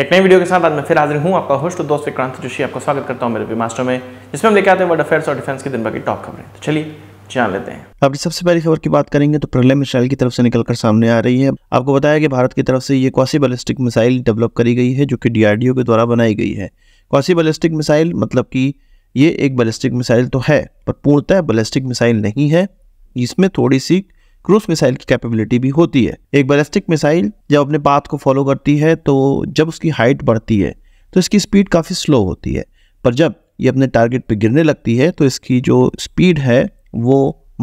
एक नई वीडियो के साथ आज मैं फिर हाजिर हूँ आपका होस्ट दोस्त विक्रांत जोशी आपका स्वागत करता हूँ मेरे भी मास्टर में जिसमें हम लेके आते हैं वर्ल्ड अफेयर्स और डिफेंस की दिन भर की टॉप खबरें तो चलिए लेते हैं अपनी सबसे पहली खबर की बात करेंगे तो प्रलय मिसाइल की तरफ से निकलकर सामने आ रही है आपको बताया कि भारत की तरफ से ये क्वासी बैलिस्टिक मिसाइल डेवलप करी गई है जो कि डीआरडीओ के द्वारा बनाई गई है क्वासी बैलिस्टिक मिसाइल मतलब कि ये एक बैलिस्टिक मिसाइल तो है पर पूर्णतः बैलिस्टिक मिसाइल नहीं है इसमें थोड़ी सी क्रूज मिसाइल की कैपेबिलिटी भी होती है एक बैलिस्टिक मिसाइल जब अपने पाथ को फॉलो करती है तो जब उसकी हाइट बढ़ती है तो इसकी स्पीड काफ़ी स्लो होती है पर जब ये अपने टारगेट पर गिरने लगती है तो इसकी जो स्पीड है वो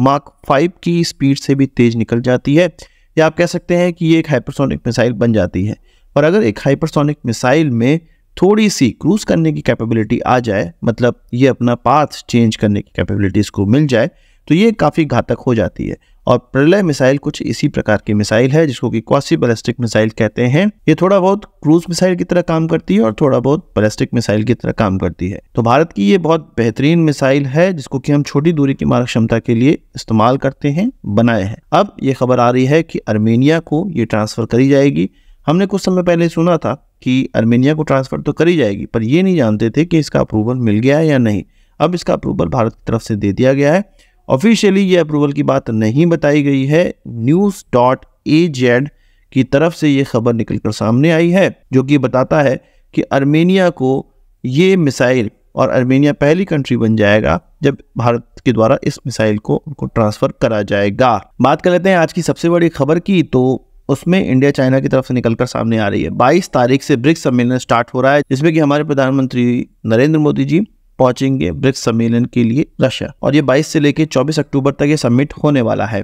मार्क फाइव की स्पीड से भी तेज़ निकल जाती है या आप कह सकते हैं कि ये एक हाइपरसोनिक मिसाइल बन जाती है पर अगर एक हाइपरसोनिक मिसाइल में थोड़ी सी क्रूज करने की कैपेबिलिटी आ जाए मतलब ये अपना पाथ चेंज करने की कैपेबिलिटी इसको मिल जाए तो ये काफ़ी घातक हो जाती है और प्रलय मिसाइल कुछ इसी प्रकार की मिसाइल है जिसको कि क्वासी बैलिस्टिक मिसाइल कहते हैं ये थोड़ा बहुत क्रूज मिसाइल की तरह काम करती है और थोड़ा बहुत बैलिस्टिक मिसाइल की तरह काम करती है तो भारत की ये बहुत बेहतरीन मिसाइल है जिसको कि हम छोटी दूरी की मारक क्षमता के लिए इस्तेमाल करते हैं बनाए हैं अब ये खबर आ रही है कि अर्मेनिया को ये ट्रांसफर करी जाएगी हमने कुछ समय पहले सुना था कि अर्मेनिया को ट्रांसफर तो करी जाएगी पर ये नहीं जानते थे कि इसका अप्रूवल मिल गया है या नहीं अब इसका अप्रूवल भारत की तरफ से दे दिया गया है ऑफिशियली ये अप्रूवल की बात नहीं बताई गई है न्यूज़ डॉट ए जेड की तरफ से ये खबर निकलकर सामने आई है जो कि बताता है कि अर्मेनिया को ये मिसाइल और अर्मेनिया पहली कंट्री बन जाएगा जब भारत के द्वारा इस मिसाइल को उनको ट्रांसफ़र करा जाएगा बात कर लेते हैं आज की सबसे बड़ी खबर की तो उसमें इंडिया चाइना की तरफ से निकलकर सामने आ रही है 22 तारीख से ब्रिक्स सम्मेलन स्टार्ट हो रहा है जिसमें कि हमारे प्रधानमंत्री नरेंद्र मोदी जी पहुंचेंगे ब्रिक्स सम्मेलन के लिए रशिया और ये 22 से लेकर 24 अक्टूबर तक ये समिट होने वाला है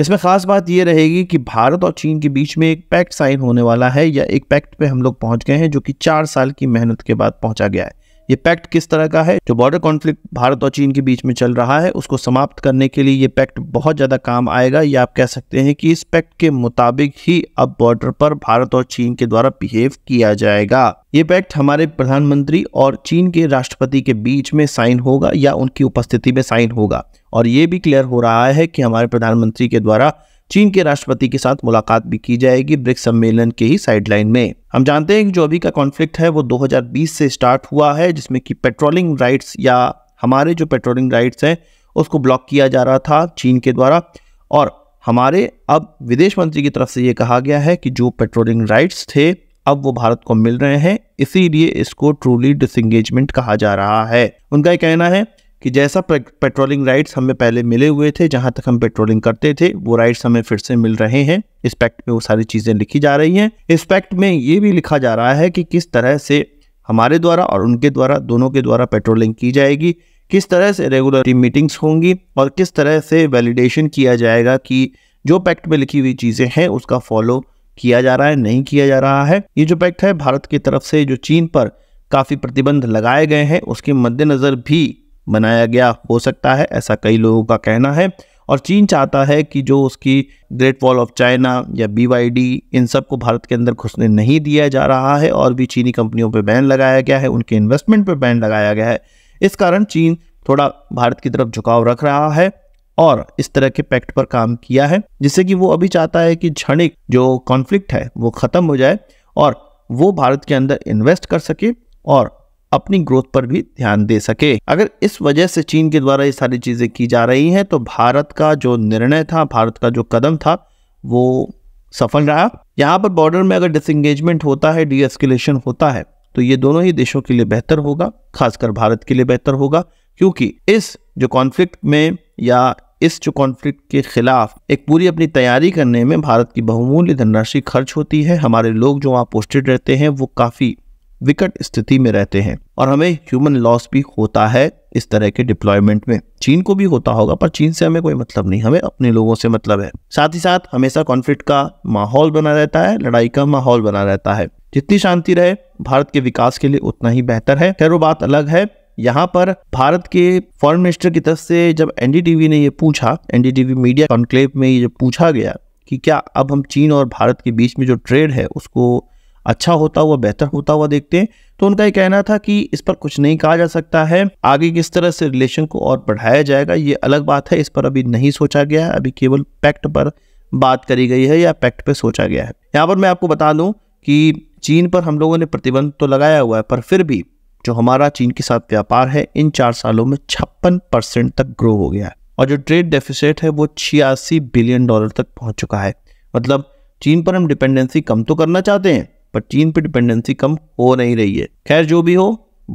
इसमें खास बात यह रहेगी कि भारत और चीन के बीच में एक पैक्ट साइन होने वाला है या एक पैक्ट पे हम लोग पहुंच गए हैं जो कि चार साल की मेहनत के बाद पहुंचा गया है ये पैक्ट किस तरह का है जो बॉर्डर कॉन्फ्लिक्ट भारत और चीन के बीच में चल रहा है उसको समाप्त करने के लिए ये पैक्ट बहुत ज़्यादा काम आएगा ये आप कह सकते हैं कि इस पैक्ट के मुताबिक ही अब बॉर्डर पर भारत और चीन के द्वारा बिहेव किया जाएगा ये पैक्ट हमारे प्रधानमंत्री और चीन के राष्ट्रपति के बीच में साइन होगा या उनकी उपस्थिति में साइन होगा और ये भी क्लियर हो रहा है कि हमारे प्रधानमंत्री के द्वारा चीन के राष्ट्रपति के साथ मुलाकात भी की जाएगी ब्रिक्स सम्मेलन के ही साइडलाइन में हम जानते हैं कि जो अभी का कॉन्फ्लिक्ट है वो 2020 से स्टार्ट हुआ है जिसमें कि पेट्रोलिंग राइट्स या हमारे जो पेट्रोलिंग राइट्स हैं उसको ब्लॉक किया जा रहा था चीन के द्वारा और हमारे अब विदेश मंत्री की तरफ से ये कहा गया है कि जो पेट्रोलिंग राइट्स थे अब वो भारत को मिल रहे हैं इसीलिए इसको ट्रूली डिसंगेजमेंट कहा जा रहा है उनका ये कहना है कि जैसा पेट्रोलिंग राइट्स हमें पहले मिले हुए थे जहाँ तक हम पेट्रोलिंग करते थे वो राइट्स हमें फिर से मिल रहे हैं इस पैक्ट में वो सारी चीज़ें लिखी जा रही हैं इस पैक्ट में ये भी लिखा जा रहा है कि किस तरह से हमारे द्वारा और उनके द्वारा दोनों के द्वारा पेट्रोलिंग की जाएगी किस तरह से रेगुलर टीम मीटिंग्स होंगी और किस तरह से वैलिडेशन किया जाएगा कि जो पैक्ट में लिखी हुई चीज़ें हैं उसका फॉलो किया जा रहा है नहीं किया जा रहा है ये जो पैक्ट है भारत की तरफ से जो चीन पर काफ़ी प्रतिबंध लगाए गए हैं उसके मद्देनज़र भी बनाया गया हो सकता है ऐसा कई लोगों का कहना है और चीन चाहता है कि जो उसकी ग्रेट वॉल ऑफ चाइना या बी इन सब को भारत के अंदर घुसने नहीं दिया जा रहा है और भी चीनी कंपनियों पर बैन लगाया गया है उनके इन्वेस्टमेंट पर बैन लगाया गया है इस कारण चीन थोड़ा भारत की तरफ झुकाव रख रहा है और इस तरह के पैक्ट पर काम किया है जिससे कि वो अभी चाहता है कि क्षणिक जो कॉन्फ्लिक्ट है वो ख़त्म हो जाए और वो भारत के अंदर इन्वेस्ट कर सके और अपनी ग्रोथ पर भी ध्यान दे सके अगर इस वजह से चीन के द्वारा ये सारी चीजें की जा रही हैं तो भारत का जो निर्णय था भारत का जो कदम था वो सफल रहा यहाँ पर बॉर्डर में अगर डिसंगेजमेंट होता है डीएस्केलेशन होता है तो ये दोनों ही देशों के लिए बेहतर होगा खासकर भारत के लिए बेहतर होगा क्योंकि इस जो कॉन्फ्लिक्ट में या इस जो कॉन्फ्लिक्ट के खिलाफ एक पूरी अपनी तैयारी करने में भारत की बहुमूल्य धनराशि खर्च होती है हमारे लोग जो वहाँ पोस्टेड रहते हैं वो काफ़ी विकट स्थिति में रहते हैं और हमें ह्यूमन लॉस भी होता है इस तरह के डिप्लॉयमेंट में चीन को भी होता होगा पर चीन से हमें कोई मतलब नहीं हमें अपने लोगों से मतलब है साथ ही साथ हमेशा कॉन्फ्लिक्ट का माहौल बना रहता है लड़ाई का माहौल बना रहता है जितनी शांति रहे भारत के विकास के लिए उतना ही बेहतर है खैर वो बात अलग है यहाँ पर भारत के फॉरेन मिनिस्टर की तरफ से जब एनडीटीवी ने ये पूछा एनडीटीवी मीडिया कॉन्क्लेव में ये पूछा गया कि क्या अब हम चीन और भारत के बीच में जो ट्रेड है उसको अच्छा होता हुआ बेहतर होता हुआ देखते हैं तो उनका ये कहना था कि इस पर कुछ नहीं कहा जा सकता है आगे किस तरह से रिलेशन को और बढ़ाया जाएगा ये अलग बात है इस पर अभी नहीं सोचा गया है अभी केवल पैक्ट पर बात करी गई है या पैक्ट पर सोचा गया है यहाँ पर मैं आपको बता दूँ कि चीन पर हम लोगों ने प्रतिबंध तो लगाया हुआ है पर फिर भी जो हमारा चीन के साथ व्यापार है इन चार सालों में छप्पन परसेंट तक ग्रो हो गया है और जो ट्रेड डेफिसिट है वो छियासी बिलियन डॉलर तक पहुंच चुका है मतलब चीन पर हम डिपेंडेंसी कम तो करना चाहते हैं पर चीन पर डिपेंडेंसी कम हो नहीं रही है खैर जो भी हो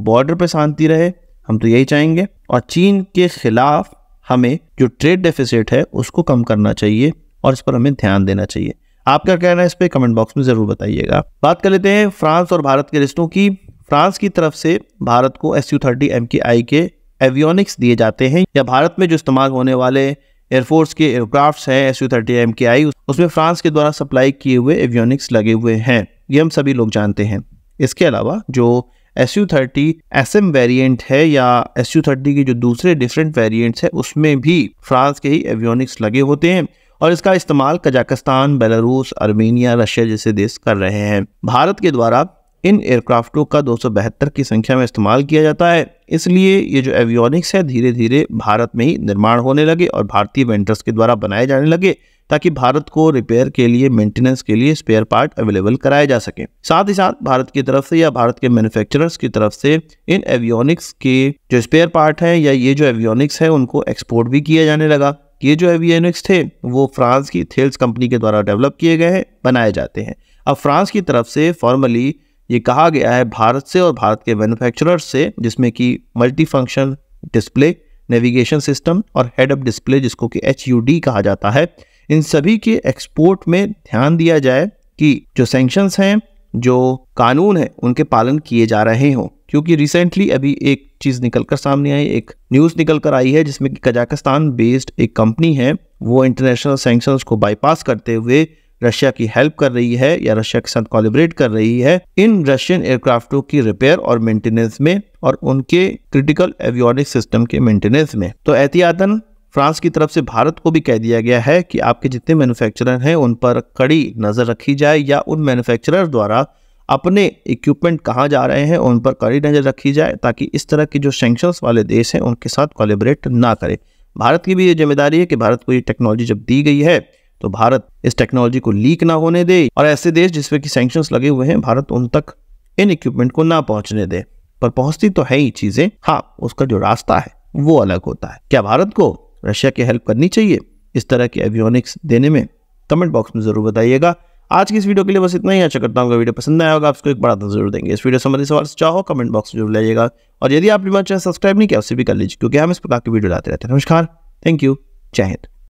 बॉर्डर पर शांति रहे हम तो यही चाहेंगे और चीन के खिलाफ हमें जो ट्रेड डेफिसिट है उसको कम करना चाहिए और इस पर हमें ध्यान देना चाहिए आपका कहना है इस पर कमेंट बॉक्स में ज़रूर बताइएगा बात कर लेते हैं फ्रांस और भारत के रिश्तों की फ्रांस की तरफ से भारत को एस यू थर्टी एम के आई के एवियोनिक्स दिए जाते हैं या भारत में जो इस्तेमाल होने वाले एयरफोर्स के एयरक्राफ्ट हैं एस यू थर्टी एम के आई उसमें फ्रांस के द्वारा सप्लाई किए हुए एवियोनिक्स लगे हुए हैं ये हम सभी लोग जानते हैं इसके अलावा जो S U thirty S M variant है या एस यू थर्टी के जो दूसरे डिफरेंट वेरियंट्स है उसमें भी फ्रांस के ही एवियोनिक्स लगे होते हैं और इसका इस्तेमाल कजाकिस्तान बेलारूस आर्मेनिया रशिया जैसे देश कर रहे हैं भारत के द्वारा इन एयरक्राफ्टों का दो की संख्या में इस्तेमाल किया जाता है इसलिए ये जो एवियोनिक्स है धीरे धीरे भारत में ही निर्माण होने लगे और भारतीय वेंटर्स के द्वारा बनाए जाने लगे ताकि भारत को रिपेयर के लिए मेंटेनेंस के लिए स्पेयर पार्ट अवेलेबल कराए जा सके साथ ही साथ भारत की तरफ से या भारत के मैन्युफैक्चरर्स की तरफ से इन एवियोनिक्स के जो स्पेयर पार्ट है या ये जो एवियोनिक्स है उनको एक्सपोर्ट भी किया जाने लगा ये जो एवियोनिक्स थे वो फ्रांस की थेल्स कंपनी के द्वारा डेवलप किए गए हैं बनाए जाते हैं अब फ्रांस की तरफ से फॉर्मली ये कहा गया है भारत से और भारत के मैन्युफैक्चरर से जिसमें कि multi function display navigation system और हेड अप डिस्प्ले जिसको कि एच कहा जाता है इन सभी के एक्सपोर्ट में ध्यान दिया जाए कि जो सेंक्शंस हैं जो कानून है उनके पालन किए जा रहे हों क्योंकि रिसेंटली अभी एक चीज़ निकल कर सामने आई एक न्यूज़ निकल कर आई है जिसमें कि कजाकिस्तान बेस्ड एक कंपनी है वो इंटरनेशनल सेंक्शंस को बाईपास करते हुए रशिया की हेल्प कर रही है या रशिया के साथ कॉलिब्रेट कर रही है इन रशियन एयरक्राफ्टों की रिपेयर और मेंटेनेंस में और उनके क्रिटिकल एवियोनिक सिस्टम के मेंटेनेंस में तो एहतियातन फ्रांस की तरफ से भारत को भी कह दिया गया है कि आपके जितने मैन्युफैक्चरर हैं उन पर कड़ी नज़र रखी जाए या उन मैन्युफैक्चरर द्वारा अपने इक्विपमेंट कहाँ जा रहे हैं उन पर कड़ी नज़र रखी जाए ताकि इस तरह के जो सेंक्शंस वाले देश हैं उनके साथ कोलेबरेट ना करें भारत की भी ये जिम्मेदारी है कि भारत को ये टेक्नोलॉजी जब दी गई है तो भारत इस टेक्नोलॉजी को लीक ना होने दे और ऐसे देश जिसमें कि सेंक्शंस लगे हुए हैं भारत उन तक इन इक्विपमेंट को ना पहुंचने दे पर पहुंचती तो है ही चीज़ें हाँ उसका जो रास्ता है वो अलग होता है क्या भारत को रशिया की हेल्प करनी चाहिए इस तरह की एवियोनिक्स देने में कमेंट बॉक्स में ज़रूर बताइएगा आज की इस वीडियो के लिए बस इतना ही अच्छा करता हूँ वीडियो पसंद आया होगा आपको एक बड़ा था जरूर देंगे इस वीडियो संबंधी सवाल चाहो कमेंट बॉक्स में जरूर लाइएगा और यदि आप हमारे चैनल सब्सक्राइब नहीं किया उसे भी कर लीजिए क्योंकि हम इस प्रकार की वीडियो लाते रहते हैं नमस्कार थैंक यू जय हिंद